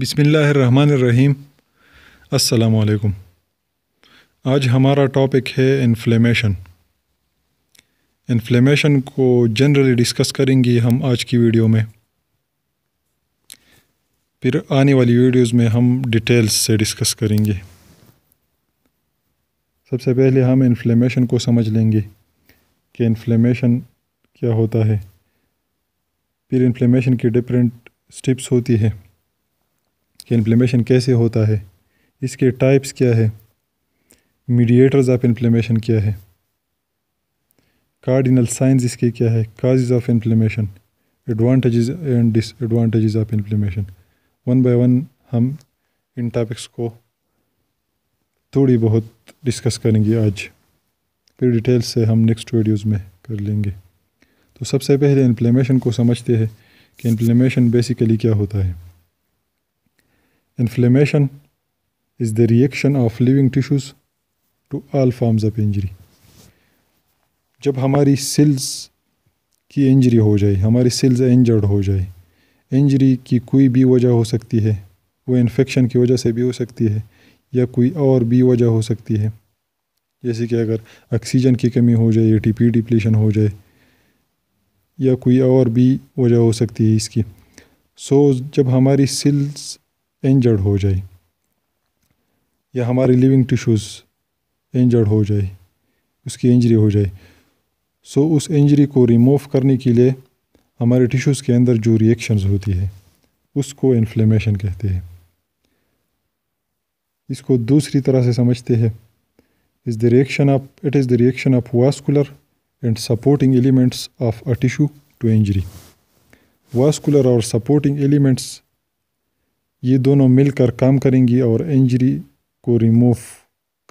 बिसमीम असलकुम आज हमारा टॉपिक है इन्फ्लेमेशन इन्फ्लेमेशन को जनरली डिस्कस करेंगे हम आज की वीडियो में फिर आने वाली वीडियोस में हम डिटेल्स से डिस्कस करेंगे सबसे पहले हम इन्फ्लेमेशन को समझ लेंगे कि इन्फ्लेमेशन क्या होता है फिर इन्फ्लेमेशन की डिफरेंट स्टेप्स होती है कि इन्फ्लेमेशन कैसे होता है इसके टाइप्स क्या है मीडिएटर्स ऑफ इन्फ्लेमेशन क्या है कार्डिनल साइंस इसके क्या है causes of inflammation advantages and disadvantages of inflammation one by one हम इन टॉपिक्स को थोड़ी बहुत डिस्कस करेंगे आज फिर डिटेल से हम नेक्स्ट वीडियोस में कर लेंगे तो सबसे पहले इन्फ्लेमेशन को समझते हैं कि इन्फ्लेमेशन बेसिकली क्या होता है Inflammation is the reaction of living tissues to all forms of injury. जब हमारी सेल्स की इंजरी हो जाए हमारी सेल्स इंजर्ड हो जाए इंजरी की कोई भी वजह हो सकती है वो इन्फेक्शन की वजह से भी हो सकती है या कोई और भी वजह हो सकती है जैसे कि अगर ऑक्सीजन की कमी हो जाए टी पी डिप्लीशन हो जाए या कोई और भी वजह हो सकती है इसकी सो so, जब हमारी सेल्स इंजर्ड हो जाए या हमारे लिविंग टिश्यूज़ इंजर्ड हो जाए उसकी इंजरी हो जाए सो उस इंजरी को रिमूव करने के लिए हमारे टिश्यूज़ के अंदर जो रिएक्शंस होती है उसको इन्फ्लेमेशन कहते हैं इसको दूसरी तरह से समझते हैं is the reaction of it is the reaction of vascular and supporting elements of a tissue to injury vascular और सपोर्टिंग एलिमेंट्स ये दोनों मिलकर काम करेंगी और इंजरी को रिमूव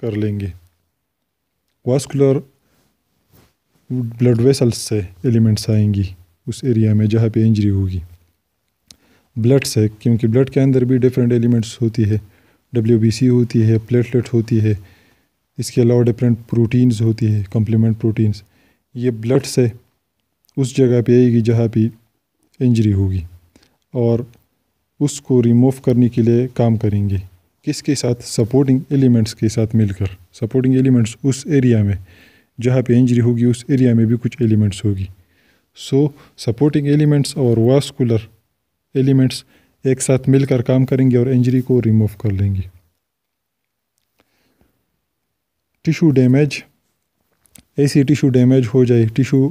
कर लेंगे वास्कुलर ब्लड वेसल्स से एलिमेंट्स आएंगी उस एरिया में जहाँ पे इंजरी होगी ब्लड से क्योंकि ब्लड के अंदर भी डिफरेंट एलिमेंट्स होती है डब्ल्यू होती है प्लेटलेट होती है इसके अलावा डिफरेंट प्रोटीन्स होती है कॉम्प्लीमेंट प्रोटीन्स ये ब्लड से उस जगह पे आएगी जहाँ पे इंजरी होगी और उसको रिमूव करने के लिए काम करेंगे किसके साथ सपोर्टिंग एलिमेंट्स के साथ मिलकर सपोर्टिंग एलिमेंट्स उस एरिया में जहाँ पे इंजरी होगी उस एरिया में भी कुछ एलिमेंट्स होगी सो सपोर्टिंग एलिमेंट्स और वास्कुलर एलिमेंट्स एक साथ मिलकर काम करेंगे और इंजरी को रिमूव कर लेंगे टिशू डैमेज ऐसी टिशू डैमेज हो जाए टिशू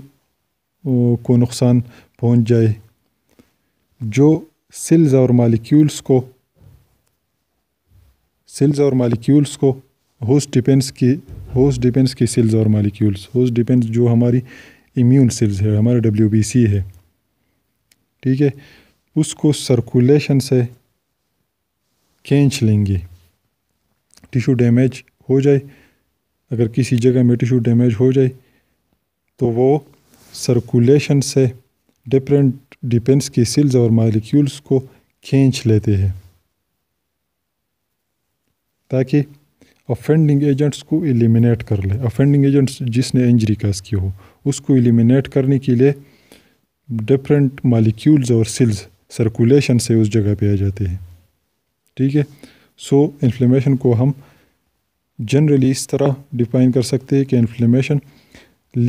को नुकसान पहुंच जाए जो सेल्स और मालिक्यूल्स को सेल्स और मालिक्यूल्स को होस्ट डिपेंड्स की होस्ट डिपेंड्स की सेल्स और मालिक्यूल्स होस्ट डिपेंड्स जो हमारी इम्यून सेल्स है हमारा डब्ल्यू है ठीक है उसको सर्कुलेशन से खींच लेंगे टिशू डैमेज हो जाए अगर किसी जगह में टिशू डैमेज हो जाए तो वो सर्कुलेशन से डिफरेंट डिपेंस की सेल्स और मालिक्यूल्स को खींच लेते हैं ताकि ऑफेंडिंग एजेंट्स को एलिमिनेट कर ले ऑफेंडिंग एजेंट्स जिसने इंजरी काज की हो उसको एलिमिनेट करने के लिए डिफरेंट मालिक्यूल्स और सेल्स सर्कुलेशन से उस जगह पे आ जाते हैं ठीक है सो इन्फ्लेमेशन को हम जनरली इस तरह डिफाइन कर सकते हैं कि इन्फ्लेमेशन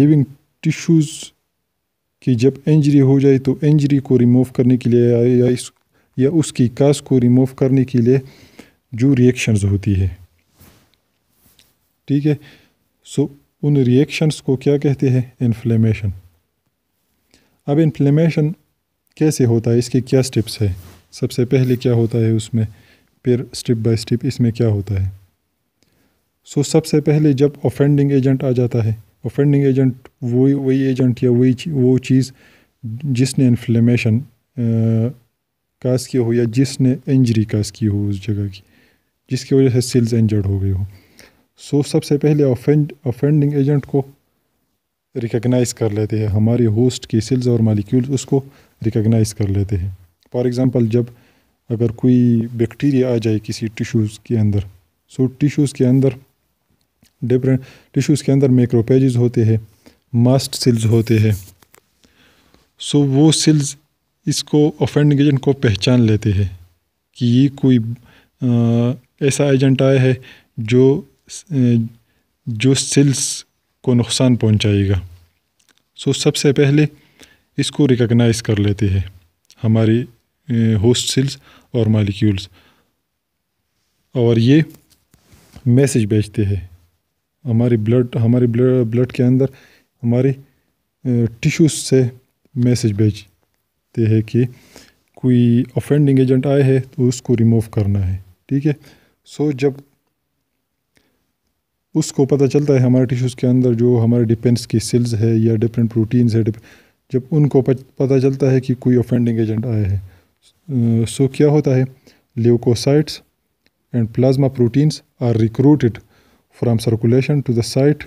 लिविंग टिश्यूज़ कि जब इंजरी हो जाए तो इंजरी को रिमूव करने के लिए या, इस या उसकी कास को रिमूव करने के लिए जो रिएक्शंस होती है ठीक है सो उन रिएक्शंस को क्या कहते हैं इन्फ्लेमेशन अब इन्फ्लेमेशन कैसे होता है इसके क्या स्टेप्स है सबसे पहले क्या होता है उसमें फिर स्टेप बाय स्टेप इसमें क्या होता है सो so, सबसे पहले जब ऑफेंडिंग एजेंट आ जाता है ऑफेंडिंग एजेंट वही वही एजेंट या वही वो चीज़ जिसने इन्फ्लेमेशन काज किया हो या जिसने इंजरी काज की हो उस जगह की जिसकी वजह से सेल्स इंजर्ड हो गई हो सो so, सबसे पहले ऑफेंड ऑफेंडिंग एजेंट को रिकगनाइज़ कर लेते हैं हमारे होस्ट के सेल्स और मालिक्यूल्स उसको रिकगनाइज़ कर लेते हैं फॉर एग्ज़ाम्पल जब अगर कोई बैक्टीरिया आ जाए किसी टिश्यूज़ के अंदर सो so, टिश्यूज़ के अंदर डिफरेंट टिश्यूज़ के अंदर मैक्रोपेजेस होते हैं मास्ट सेल्स होते हैं सो वो सेल्स इसको ऑफेंड एजेंट को पहचान लेते हैं कि ये कोई आ, ऐसा एजेंट आया है जो जो सेल्स को नुकसान पहुंचाएगा सो सबसे पहले इसको रिकगनाइज़ कर लेते हैं हमारे होस्ट सेल्स और मालिक्यूल्स और ये मैसेज भेजते हैं हमारी ब्लड हमारी ब्लड ब्लड के अंदर हमारी टिश्यूज से मैसेज भेजते हैं कि कोई ऑफेंडिंग एजेंट आए है तो उसको रिमूव करना है ठीक है सो जब उसको पता चलता है हमारे टिश्यूज़ के अंदर जो हमारे डिपेंस की सेल्स है या डिफरेंट प्रोटीन्स है जब उनको पता चलता है कि कोई ऑफेंडिंग एजेंट आया है सो क्या होता है leukocytes and plasma proteins are recruited from circulation to the site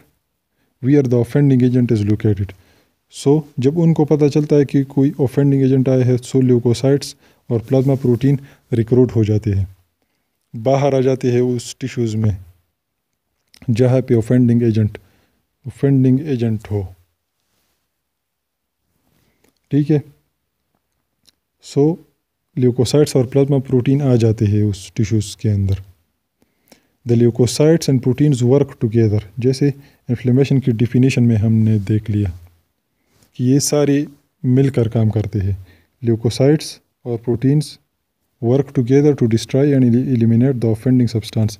where the offending agent is located. So so, जब उनको पता चलता है कि कोई ऑफेंडिंग एजेंट आया है सो ल्यूकोसाइट्स और प्लाज्मा प्रोटीन रिक्रूट हो जाते हैं बाहर आ जाते हैं उस टिश्यूज़ में जहाँ पे ऑफेंडिंग एजेंट ऑफेंडिंग एजेंट हो ठीक है सो ल्यूकोसाइट्स और प्लाज्मा प्रोटीन आ जाते हैं उस टिश्यूज़ के अंदर the leukocytes and proteins work together जैसे इन्फ्लेमेशन की डिफिनीशन में हमने देख लिया कि ये सारे मिलकर काम करते हैं ल्यूकोसाइट्स और proteins work together to destroy and eliminate the offending substance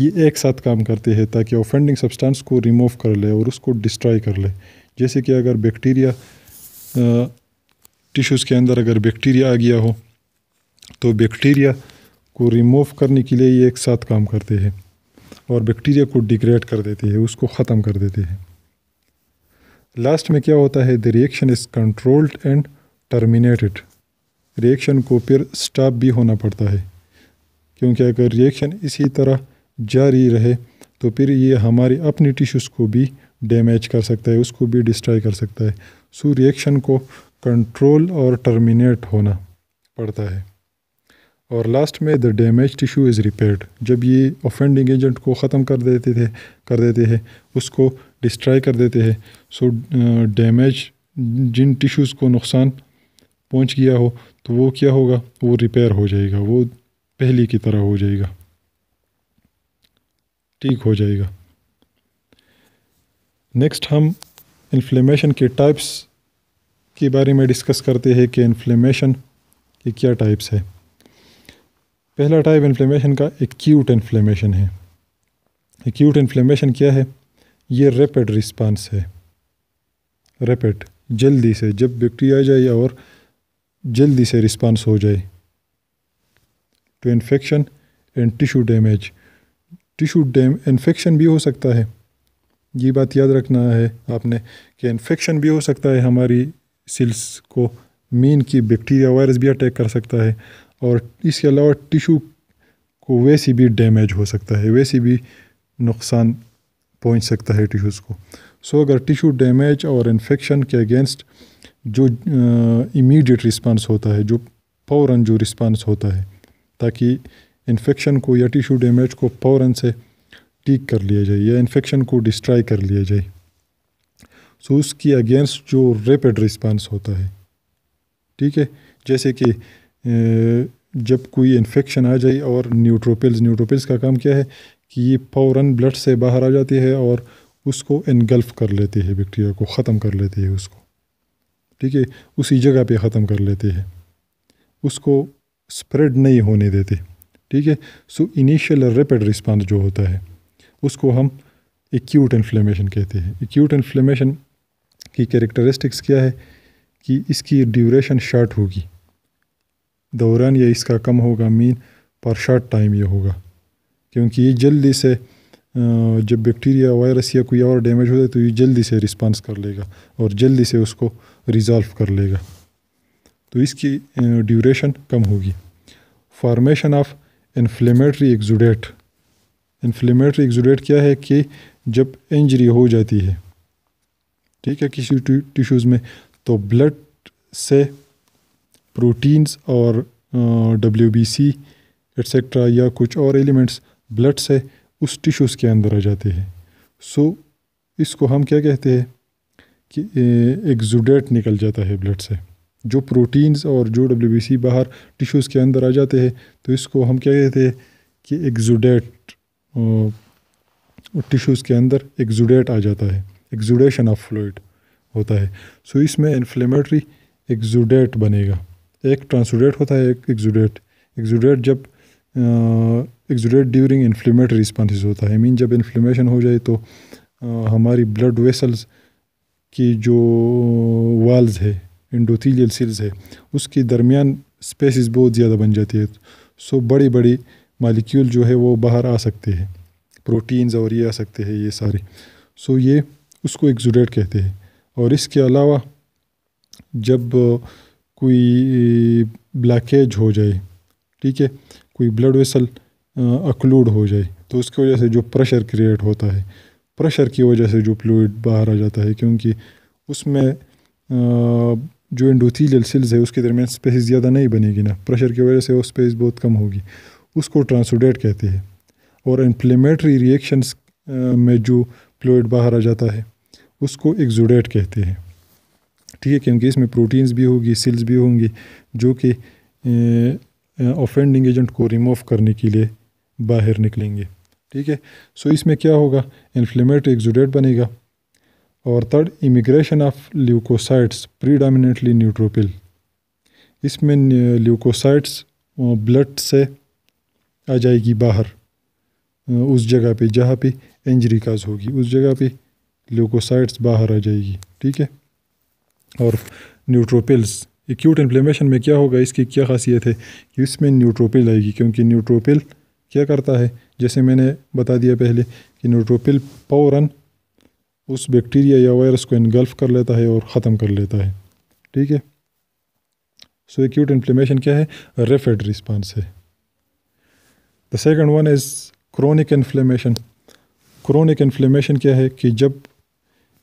ये एक साथ काम करते हैं ताकि ऑफेंडिंग सब्सटेंस को रिमूव कर ले और उसको डिस्ट्रॉय कर ले जैसे कि अगर बैक्टीरिया टिश्यूज़ के अंदर अगर बैक्टीरिया आ गया हो तो बैक्टीरिया को रिमूव करने के लिए ये एक साथ काम करते हैं और बैक्टीरिया को डिग्रेड कर देते हैं उसको ख़त्म कर देते हैं लास्ट में क्या होता है the reaction is controlled and terminated reaction को फिर स्टॉप भी होना पड़ता है क्योंकि अगर रिएक्शन इसी तरह जारी रहे तो फिर ये हमारे अपने टिश्यूज़ को भी डैमेज कर सकता है उसको भी डिस्ट्रॉय कर सकता है सो रिएक्शन को कंट्रोल और टर्मिनेट होना पड़ता है और लास्ट में the damage tissue is repaired जब ये ऑफेंडिंग एजेंट को ख़त्म कर देते थे कर देते हैं उसको डिस्ट्राई कर देते हैं सो डैमेज uh, जिन टिश्यूज़ को नुकसान पहुंच गया हो तो वो क्या होगा वो रिपेयर हो जाएगा वो पहले की तरह हो जाएगा ठीक हो जाएगा नेक्स्ट हम इन्फ्लेमेशन के टाइप्स के बारे में डिस्कस करते हैं कि इन्फ्लेमेशन के क्या टाइप्स है पहला टाइप इन्फ्लेमेशन का एक्यूट इन्फ्लेमेशन है एक्यूट इन्फ्लेमेशन क्या है ये रेपिड रिस्पांस है रैपिड जल्दी से जब बैक्टीरिया आ जाए और जल्दी से रिस्पांस हो जाए to infection and tissue damage tissue dam infection भी हो सकता है ये बात याद रखना है आपने कि इन्फेक्शन भी हो सकता है हमारी सेल्स को मीन की बैक्टीरिया वायरस भी अटैक कर सकता है और इसके अलावा टिशू को वैसे भी डैमेज हो सकता है वैसे भी नुकसान पहुंच सकता है टिश्यूज़ को सो so, अगर टिशू डैमेज और इन्फेक्शन के अगेंस्ट जो इमीडिएट रिस्पांस होता है जो फ़ौर जो रिस्पांस होता है ताकि इन्फेक्शन को या टिशू डैमेज को फ़ौर से टीक कर लिया जाए या इन्फेक्शन को डिस्ट्राई कर लिया जाए सो so, उसकी अगेंस्ट जो रेपिड रिस्पांस होता है ठीक है जैसे कि जब कोई इन्फेक्शन आ जाए और न्यूट्रोपिल्स न्यूट्रोपिल्स का काम क्या है कि ये फ़ौर ब्लड से बाहर आ जाती है और उसको इनगल्फ कर लेती है बैक्टीरिया को ख़त्म कर लेती है उसको ठीक है उसी जगह पे ख़त्म कर लेती है उसको स्प्रेड नहीं होने देते ठीक है सो इनिशियल रेपिड रिस्पांस जो होता है उसको हम एक्यूट इन्फ्लेमेशन कहते हैं एक्यूट इन्फ्लेमेशन की कैरेक्टरिस्टिक्स क्या है कि इसकी ड्यूरेशन शॉर्ट होगी दौरान या इसका कम होगा मीन पर शॉर्ट टाइम ये होगा क्योंकि ये जल्दी से जब बैक्टीरिया वायरस या कोई और डैमेज होता है तो ये जल्दी से रिस्पांस कर लेगा और जल्दी से उसको रिज़ॉल्व कर लेगा तो इसकी ड्यूरेशन कम होगी formation of inflammatory exudate inflammatory exudate क्या है कि जब इंजरी हो जाती है ठीक है किसी टिश्यूज़ में तो ब्लड से प्रोटीन्स और डब्ल्यू बी सी एट्सट्रा या कुछ और एलिमेंट्स ब्लड से उस टिश्यूज़ के अंदर आ जाते हैं सो so, इसको हम क्या कहते हैं कि एक्जुडेट निकल जाता है ब्लड से जो प्रोटीन्स और जो डब्ल्यू बी सी बाहर टिश्यूज़ के अंदर आ जाते हैं तो इसको हम क्या कहते हैं कि एग्जुडेट टिश्यूज़ के अंदर एक्जुडेट आ जाता है एक्जुडेशन ऑफ फ्लूड होता है सो so, इसमें इन्फ्लेमेटरी एग्जुडेट बनेगा एक ट्रांसोडेट होता है एक एक्जुडेट एक्जुडेट जब एक्जुडेट ड्यूरिंग इन्फ्लेमेटरी रिस्पॉन्स होता है मीन जब इन्फ्लेमेशन हो जाए तो आ, हमारी ब्लड वेसल्स की जो वाल्स है इंडोथीलियल सेल्स है उसके दरमियान स्पेसिस बहुत ज़्यादा बन जाती है सो बड़ी बड़ी मालिक्यूल जो है वो बाहर आ सकते हैं प्रोटीन्स और ये आ सकते हैं ये सारे सो ये उसको एक्जुडेट कहते हैं और इसके अलावा जब आ, कोई ब्लैकेज हो जाए ठीक है कोई ब्लड वेसल अक्लूड हो जाए तो उसकी वजह से जो प्रेशर क्रिएट होता है प्रेशर की वजह से जो फ्लूड बाहर आ जाता है क्योंकि उसमें जो इंडोथीलियल सेल्स है उसके दरमियान स्पेस ज़्यादा नहीं बनेगी ना प्रेशर की वजह से वो स्पेस बहुत कम होगी उसको ट्रांसोडेट कहते हैं और इन्फ्लेमेटरी रिएक्शंस में जो फ्लूड बाहर आ जाता है उसको एक्जोडेट कहते हैं ठीक है क्योंकि इसमें प्रोटीन्स भी होगी सेल्स भी होंगी जो कि ऑफेंडिंग एजेंट को रिमूव करने के लिए बाहर निकलेंगे ठीक है सो इसमें क्या होगा इन्फ्लेमेटरी एक्जोडेट बनेगा और third emigration of leukocytes predominantly neutrophil इसमें ल्यूकोसाइट्स ब्लड से आ जाएगी बाहर उस जगह पे जहाँ पे इंजरी काज होगी उस जगह पे ल्यूकोसाइट्स बाहर आ जाएगी ठीक है और न्यूट्रोपिल्स एक्यूट इन्फ्लेमेशन में क्या होगा इसकी क्या खासियत है कि इसमें न्यूट्रोपिल आएगी क्योंकि न्यूट्रोपिल क्या करता है जैसे मैंने बता दिया पहले कि न्यूट्रोपिल फ़ौरन उस बैक्टीरिया या वायरस को इनगल्फ कर लेता है और ख़त्म कर लेता है ठीक है सो एक्यूट इन्फ्लेमेशन क्या है रेफेड रिस्पॉन्स है the second one is chronic inflammation chronic inflammation क्या है कि जब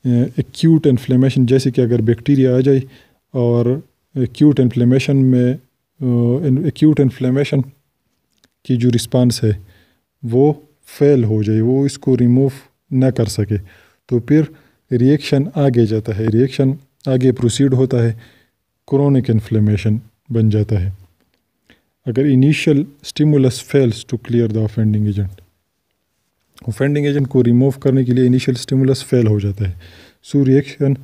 एक्यूट इन्फ्लेमेशन जैसे कि अगर बैक्टीरिया आ जाए और एक्यूट इन्फ्लेमेशन में एक्यूट इन्फ्लेमेशन की जो रिस्पांस है वो फेल हो जाए वो इसको रिमूव ना कर सके तो फिर रिएक्शन आगे जाता है रिएक्शन आगे प्रोसीड होता है क्रोनिक इन्फ्लेमेशन बन जाता है अगर initial stimulus fails to clear the offending agent offending agent को रिमूव करने के लिए इनिशियल स्टिमुलस फेल हो जाता है so reaction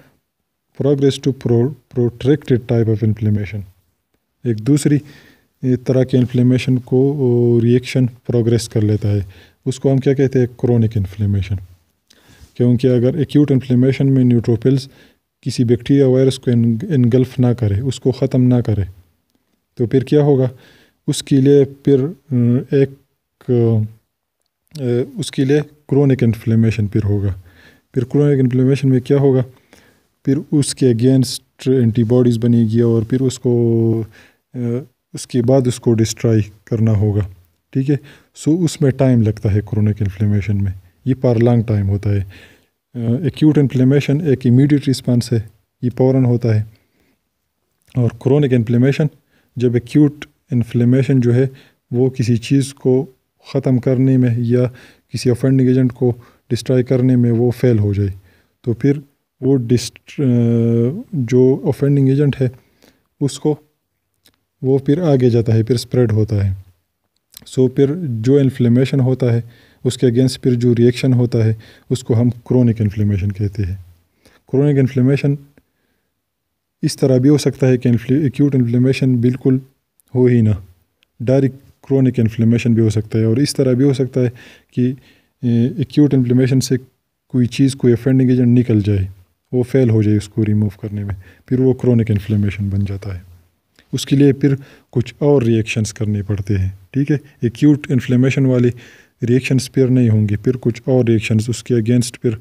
progress to pro protracted type of inflammation एक दूसरी तरह के इन्फ्लेमेशन को रिएक्शन प्रोग्रेस कर लेता है उसको हम क्या कहते हैं क्रोनिक इन्फ्लेमेशन क्योंकि अगर एक्यूट इन्फ्लेमेशन में न्यूट्रोपिल्स किसी बैक्टीरिया वायरस को इनगल्फ ना करे उसको ख़त्म ना करे तो फिर क्या होगा उसके लिए फिर एक उसके लिए क्रोनिक इन्फ्लेमेशन फिर होगा फिर क्रोनिक इन्फ्लेमेशन में क्या होगा फिर उसके अगेंस्ट एंटीबॉडीज़ बनेगी और फिर उसको उसके बाद उसको डिस्ट्रॉय करना होगा ठीक है सो उसमें टाइम लगता है क्रोनिक इन्फ्लेमेशन में ये पार लॉन्ग टाइम होता है एक्यूट इन्फ्लेमेशन एक इमीडिएट रिस्पांस है ये फ़ौरन होता है और क्रोनिक इन्फ्लेमेशन जब एक्यूट इन्फ्लेमेशन जो है वो किसी चीज़ को ख़त्म करने में या किसी ऑफेंडिंग एजेंट को डिस्ट्रॉय करने में वो फेल हो जाए तो फिर वो डिस्ट जो ऑफेंडिंग एजेंट है उसको वो फिर आगे जाता है फिर स्प्रेड होता है सो so, फिर जो इन्फ्लेमेशन होता है उसके अगेंस्ट फिर जो रिएक्शन होता है उसको हम क्रोनिक इन्फ्लेमेशन कहते हैं क्रोनिक इन्फ्लेमेशन इस तरह भी हो सकता है कि एक्यूट इन्फ्लेमेशन बिल्कुल हो ही ना डायरेक्ट क्रोनिक इन्फ्लेमेशन भी हो सकता है और इस तरह भी हो सकता है कि एक्यूट इन्फ्लेमेशन से कोई चीज़ कोई अफेंडिंग एजेंट निकल जाए वो फेल हो जाए उसको रिमूव करने में फिर वो क्रोनिक इन्फ्लेमेशन बन जाता है उसके लिए फिर कुछ और रिएक्शंस करने पड़ते हैं ठीक है एक्यूट इन्फ्लेमेशन वाले रिएक्शंस फिर नहीं होंगे फिर कुछ और रिएक्शंस उसके अगेंस्ट फिर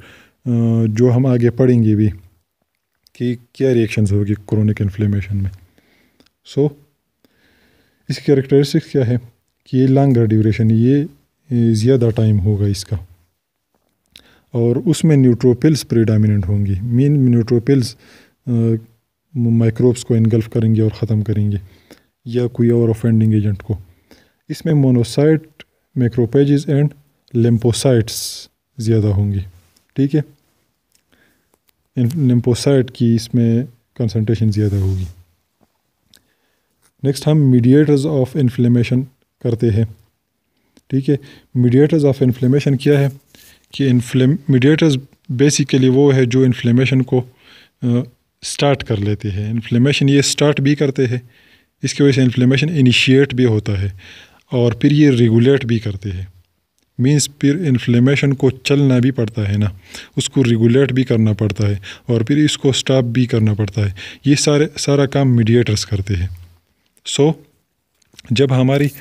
जो हम आगे पढ़ेंगे भी कि क्या रिएक्शंस होगी क्रोनिक इन्फ्लेमेशन में सो so, इसकी करेक्टरिस्टिक्स क्या है कि ये लॉन्गर ड्यूरेशन ये ज़्यादा टाइम होगा इसका और उसमें न्यूट्रोपिल्स प्रीडामिनेंट होंगी मेन न्यूट्रोपिल्स माइक्रोब्स को इनगल्फ करेंगे और ख़त्म करेंगे या कोई और ऑफेंडिंग एजेंट को इसमें मोनोसाइट मैक्रोपेजेस एंड लेम्पोसाइट्स ज़्यादा होंगी ठीक है लिम्पोसाइट की इसमें कंसनट्रेशन ज़्यादा होगी नेक्स्ट हम मीडिएटर्स ऑफ इन्फ्लेमेशन करते हैं ठीक है मीडिएटर्स ऑफ इन्फ्लेमेशन क्या है कि मीडिएटर्स बेसिकली वो है जो इन्फ्लेमेशन को स्टार्ट कर लेते हैं इन्फ्लेमेशन ये स्टार्ट भी करते हैं इसकी वजह से इन्फ्लेमेशन इनिशिएट भी होता है और फिर ये रेगुलेट भी करते हैं मीन्स फिर इन्फ्लेमेशन को चलना भी पड़ता है ना उसको रेगुलेट भी करना पड़ता है और फिर इसको स्टॉप भी करना पड़ता है ये सारे सारा काम मीडिएटर्स करते हैं सो so, जब हमारी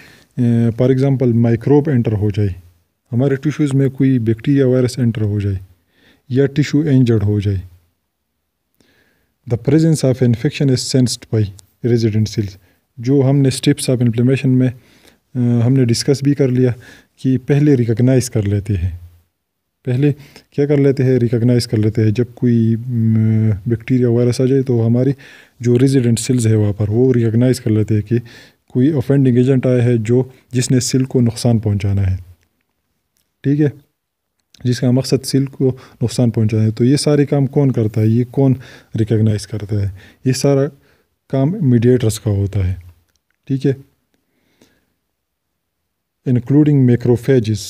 फॉर एग्ज़ाम्पल माइक्रोब एंटर हो जाए हमारे टिश्यूज़ में कोई बैक्टीरिया वायरस एंटर हो जाए या टिश्यू इंजर्ड हो जाए the presence of infection is sensed by resident cells जो हमने स्टेप्स ऑफ इन्फ्लेमेशन में आ, हमने डिस्कस भी कर लिया कि पहले रिकगनाइज़ कर लेते हैं पहले क्या कर लेते हैं रिकगनाइज़ कर लेते हैं जब कोई बैक्टीरिया वायरस आ जाए तो हमारी जो रेजिडेंट सेल्स है वहाँ पर वो रिकगनाइज़ कर लेते हैं कि कोई ऑफेंडिंग एजेंट आया है जो जिसने सिल को नुकसान पहुंचाना है ठीक है जिसका मकसद सिल को नुकसान पहुंचाना है तो ये सारे काम कौन करता है ये कौन रिकगनाइज़ करता है ये सारा काम मीडिएटर्स का होता है ठीक है including macrophages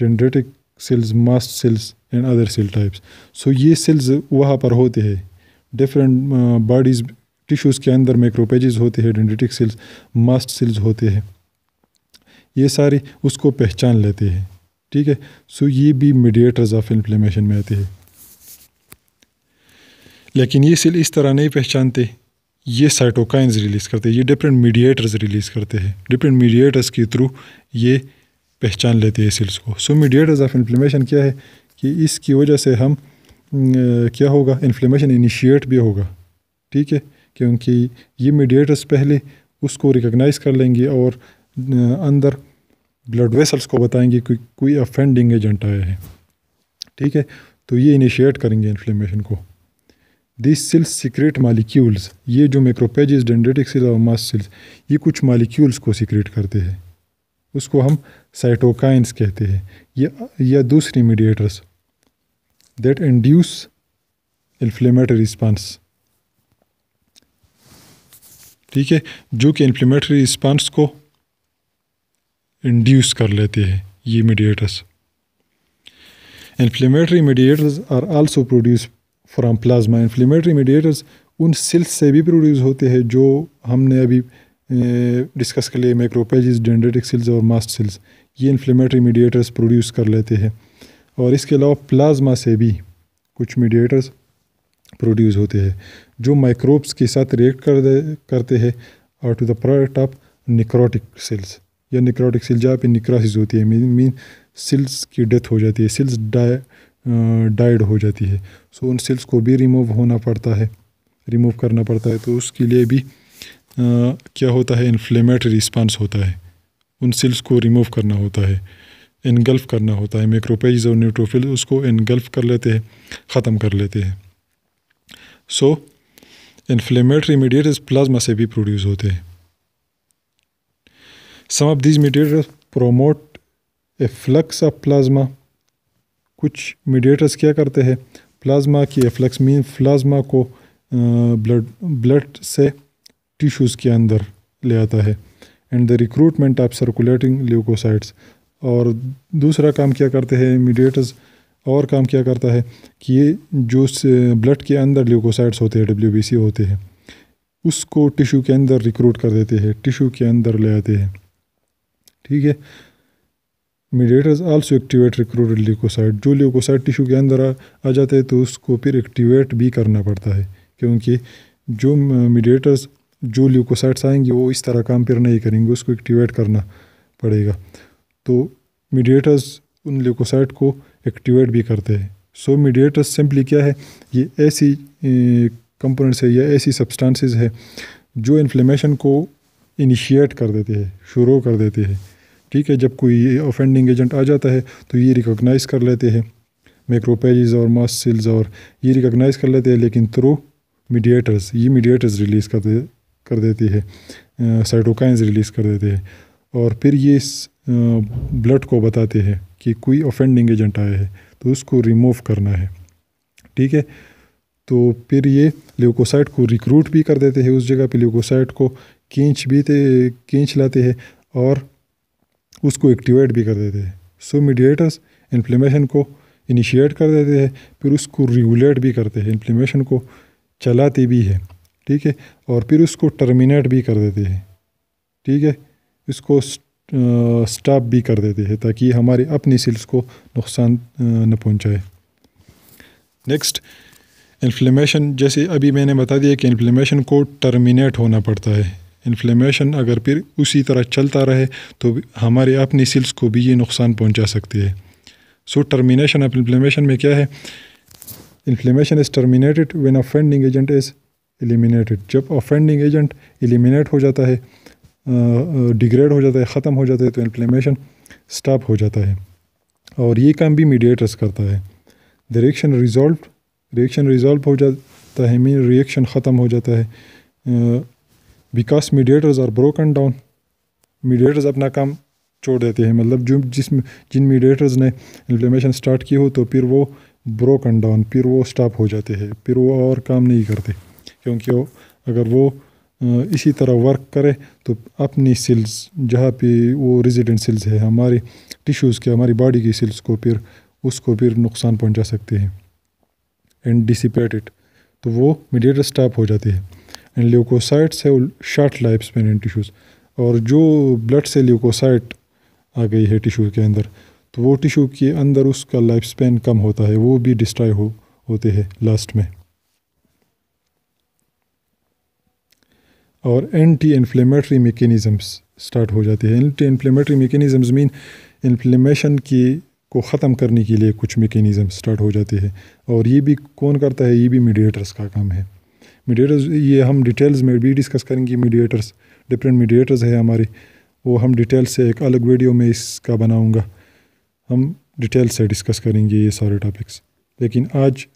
dendritic cells mast cells and other cell types so ये सेल्स वहाँ पर होते हैं डिफरेंट बॉडीज़ uh, टिश्यूज़ के अंदर माइक्रोपेजेस होते हैं डेंडिटिक सेल्स मास्ट सेल्स होते हैं ये सारे उसको पहचान लेते हैं ठीक है सो ये भी मीडिएटर्स ऑफ इन्फ्लेमेशन में आते हैं लेकिन ये सेल इस तरह नहीं पहचानते ये साइटोकाइंस रिलीज़ करते हैं ये डिफरेंट मीडिएटर्स रिलीज़ करते हैं डिफरेंट मीडिएटर्स के थ्रू ये पहचान लेते हैं सेल्स को सो मीडिएटर्स ऑफ इन्फ्लेमेशन क्या है कि इसकी वजह से हम न, अं, क्या होगा इन्फ्लेमेशन इनिशिएट भी होगा ठीक है क्योंकि ये मीडिएटर्स पहले उसको रिकगनाइज कर लेंगे और अंदर ब्लड वेसल्स को बताएंगे कि कोई अफेंडिंग एजेंट आया है ठीक है तो ये इनिशिएट करेंगे इन्फ्लेमेशन को दिस सिल्स सीक्रेट मालिक्यूल्स ये जो मैक्रोपेजेस डेंडेटिक सिल्स और मास सिल्स ये कुछ मालिक्यूल्स को सीक्रेट करते हैं उसको हम साइटोकाइंस कहते हैं या या दूसरी mediators that induce inflammatory response ठीक है जो कि इन्फ्लेमेटरी रिस्पांस को इंड्यूस कर लेते हैं ये mediators inflammatory mediators are also produce from plasma inflammatory mediators उन सेल्स से भी प्रोड्यूस होते हैं जो हमने अभी डिस्कस कर लिए मैक्रोपेजिस डेंडेटिक सेल्स और मास्ट सेल्स ये इन्फ्लेमेटरी मीडिएटर्स प्रोड्यूस कर लेते हैं और इसके अलावा प्लाज्मा से भी कुछ मीडिएटर्स प्रोड्यूस होते हैं जो माइक्रोब्स के साथ रिएक्ट कर करते हैं और to the product of necrotic cells या निक्रोटिक सेल्स जहाँ पे निक्रासिस होती है मीन मीन सेल्स की डेथ हो जाती है सेल्स डाय डाइड हो जाती है सो उन सेल्स को भी रिमूव होना पड़ता है रिमूव करना पड़ता है तो उसके लिए भी आ, अं, क्या होता है इन्फ्लेमेटरी रिस्पांस होता है उन सेल्स को रिमूव करना होता है इनगल्फ करना होता है माइक्रोपेज और न्यूट्रोफिल उसको इनगल्फ कर लेते हैं ख़त्म कर लेते हैं सो इन्फ्लेमेटरी mediators प्लाज्मा से भी प्रोड्यूस होते हैं some of these mediators promote efflux of plasma कुछ मीडिएटर्स क्या करते हैं प्लाज्मा की एफ्लक्स मीन प्लाज्मा को ब्लड ब्लड से टिश्यूज़ के अंदर ले आता है and the recruitment of circulating leukocytes और दूसरा काम क्या करते हैं मीडिएटर्स और काम क्या करता है कि ये जो ब्लड के अंदर ल्यूकोसाइड्स होते हैं डब्ल्यू होते हैं उसको टिशू के अंदर रिक्रूट कर देते हैं टिशू के अंदर ले आते हैं ठीक है mediators also activate recruited leukocyte जो ल्यूकोसाइड टिशू के अंदर आ, आ जाते हैं तो उसको फिर एक्टिवेट भी करना पड़ता है क्योंकि जो मीडिएटर्स जो ल्यूकोसाइट्स आएंगे वो इस तरह काम फिर नहीं करेंगे उसको एक्टिवेट करना पड़ेगा तो मीडिएटर्स उन ल्यूकोसाइड को एक्टिवेट भी करते हैं सो मीडिएटर्स सिंपली क्या है ये ऐसी कंपोनेंट्स है या ऐसी सब्सटेंसेस है जो इन्फ्लेमेशन को इनिशिएट कर देते हैं शुरू कर देते हैं ठीक है जब कोई ऑफेंडिंग एजेंट आ जाता है तो ये रिकॉग्नाइज कर लेते हैं मैक्रोपैजेज और मास सेल्स और ये रिकॉग्नाइज कर लेते हैं लेकिन थ्रू मीडिएटर्स ये मीडिएटर्स रिलीज़ कर दे कर देती है साइटोकाइंस रिलीज़ कर देते हैं और फिर ये ब्लड को बताते हैं कि कोई ऑफेंडिंग एजेंट आया है तो उसको रिमूव करना है ठीक है तो फिर ये ल्यूकोसाइट को रिक्रूट भी कर देते हैं उस जगह पे ल्यूकोसाइट को कींच भी थे कींच लाते हैं और उसको एक्टिवेट भी कर देते हैं सो मीडिएटर्स इन्फ्लेमेशन को इनिशिएट कर देते हैं फिर उसको रेगुलेट भी करते हैं इन्फ्लेमेशन को चलाते भी है ठीक है और फिर उसको टर्मिनेट भी कर देते हैं ठीक है इसको स्टॉप भी कर देते हैं ताकि हमारे अपनी सेल्स को नुकसान न पहुंचाए नेक्स्ट इन्फ्लेमेशन जैसे अभी मैंने बता दिया कि इन्फ्लेमेशन को टर्मिनेट होना पड़ता है इन्फ्लेमेशन अगर फिर उसी तरह चलता रहे तो हमारे अपनी सेल्स को भी ये नुकसान पहुंचा सकती है सो टर्मिनेशन ऑफ इन्फ्लेमेशन में क्या है inflammation is terminated when offending agent is eliminated जब ऑफेंडिंग एजेंट एलिमिनेट हो जाता है डिग्रेड हो जाता है ख़त्म हो जाता है तो इन्फ्लेमेशन स्टॉप हो जाता है और ये काम भी मीडिएटर्स करता है the reaction resolve reaction resolve हो जाता है मीन रिएक्शन ख़त्म हो जाता है because mediators are broken down mediators अपना काम छोड़ देते हैं मतलब जो जिस जिन मीडिएटर्स ने इन्फ्लेमेशन स्टार्ट की हो तो फिर वो ब्रोकन डाउन फिर वो स्टॉप हो जाते हैं फिर वो और काम नहीं करते क्योंकि वो अगर वो इसी तरह वर्क करें तो अपनी सेल्स जहाँ पे वो रेजिडेंट सेल्स है हमारे टिश्यूज़ के हमारी बॉडी की सेल्स को फिर उसको फिर नुकसान पहुँचा सकते हैं एंड डिसिपेटेड तो वो मीडिएटर स्टॉप हो जाते हैं एंड ल्यूकोसाइट्स है short short life span in tissues और जो ब्लड से ल्यूकोसाइट आ गई है टिश्यू के अंदर तो वो टिश्यू के अंदर उसका लाइफ स्पेन कम होता है वो भी डिस्ट्रॉय हो होते हैं लास्ट में और एंटी इन्फ्लेमेटरी मेकेनिज़म्स स्टार्ट हो जाते हैं anti inflammatory mechanisms mean inflammation की को ख़त्म करने के लिए कुछ मेकेनिज़म स्टार्ट हो जाते हैं और ये भी कौन करता है ये भी मीडिएटर्स का काम है मीडिएटर्स ये हम डिटेल्स में भी डिस्कस करेंगे मीडिएटर्स डिफरेंट मीडिएटर्स है हमारे वो हम डिटेल से एक अलग वीडियो में इसका बनाऊँगा हम डिटेल से डिस्कस करेंगे ये सारे टॉपिक्स लेकिन आज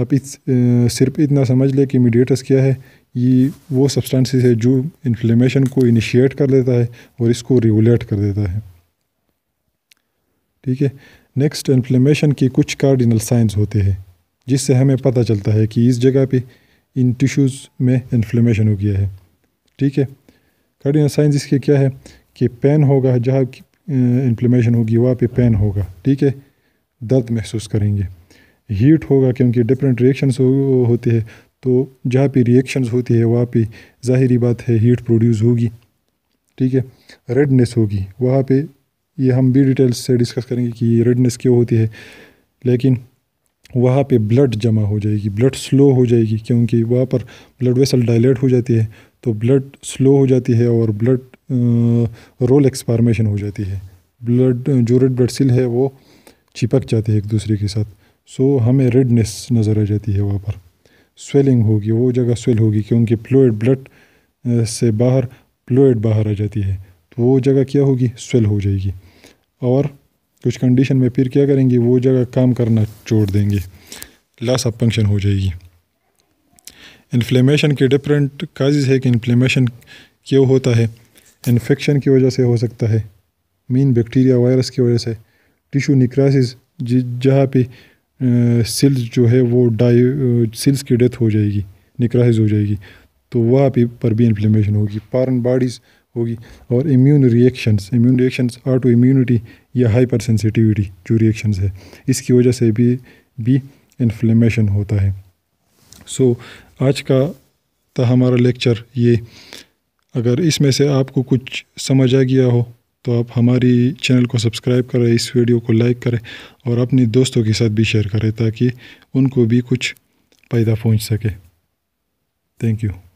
आप इस सिर्फ इतना समझ लें कि मीडिएटर्स क्या है ये वो सब्सटेंसेस है जो इन्फ्लेमेशन को इनिशिएट कर देता है और इसको रेगुलेट कर देता है ठीक है नेक्स्ट इन्फ्लेमेशन के कुछ कार्डिनल साइंस होते हैं जिससे हमें पता चलता है कि इस जगह पे इन टिश्यूज़ में इन्फ्लेमेशन हो गया है ठीक है कार्डिनल साइंस इसके क्या है कि पेन होगा जहाँ इन्फ्लेमेशन होगी वहाँ पे पेन होगा ठीक है दर्द महसूस करेंगे हीट होगा क्योंकि डिफरेंट रिएक्शंस होते हैं तो जहाँ पे रिएक्शंस होती है वहाँ पे ज़ाहरी बात है हीट प्रोड्यूस होगी ठीक है रेडनेस होगी वहाँ पे ये हम भी डिटेल्स से डिस्कस करेंगे कि रेडनेस क्यों होती है लेकिन वहाँ पे ब्लड जमा हो जाएगी ब्लड स्लो हो जाएगी क्योंकि वहाँ पर ब्लड वेसल डायलेट हो जाती है तो ब्लड स्लो हो जाती है और ब्लड रोल एक्सपार्मेशन हो जाती है ब्लड जो रेड ब्लड सेल है वो चिपक जाते हैं एक दूसरे के साथ सो हमें रेडनेस नज़र आ जाती है वहाँ पर स्वेलिंग होगी वो जगह स्वेल होगी क्योंकि फ्लूड ब्लड से बाहर फ्लूड बाहर आ जाती है तो वो जगह क्या होगी स्वेल हो जाएगी और कुछ कंडीशन में फिर क्या करेंगे वो जगह काम करना छोड़ देंगे लॉस ऑफ फंक्शन हो जाएगी इन्फ्लेमेशन के डिफरेंट काजेज है कि इन्फ्लेमेशन क्यों होता है इन्फेक्शन की वजह से हो सकता है मेन बैक्टीरिया वायरस की वजह से टिशू निक्रासिस जहाँ पे सेल्स जो है वो डाई सेल्स की डेथ हो जाएगी निक्राइज हो जाएगी तो वहाँ पे पर भी इन्फ्लेमेशन होगी पारन बॉडीज़ होगी और immune reactions immune reactions autoimmunity या हाइपर सेंसिटिविटी जो रिएक्शंस है इसकी वजह से भी भी इन्फ्लेमेशन होता है सो so, आज का था हमारा लेक्चर ये अगर इसमें से आपको कुछ समझ आ गया हो तो आप हमारी चैनल को सब्सक्राइब करें इस वीडियो को लाइक करें और अपने दोस्तों के साथ भी शेयर करें ताकि उनको भी कुछ फ़ायदा पहुंच सके थैंक यू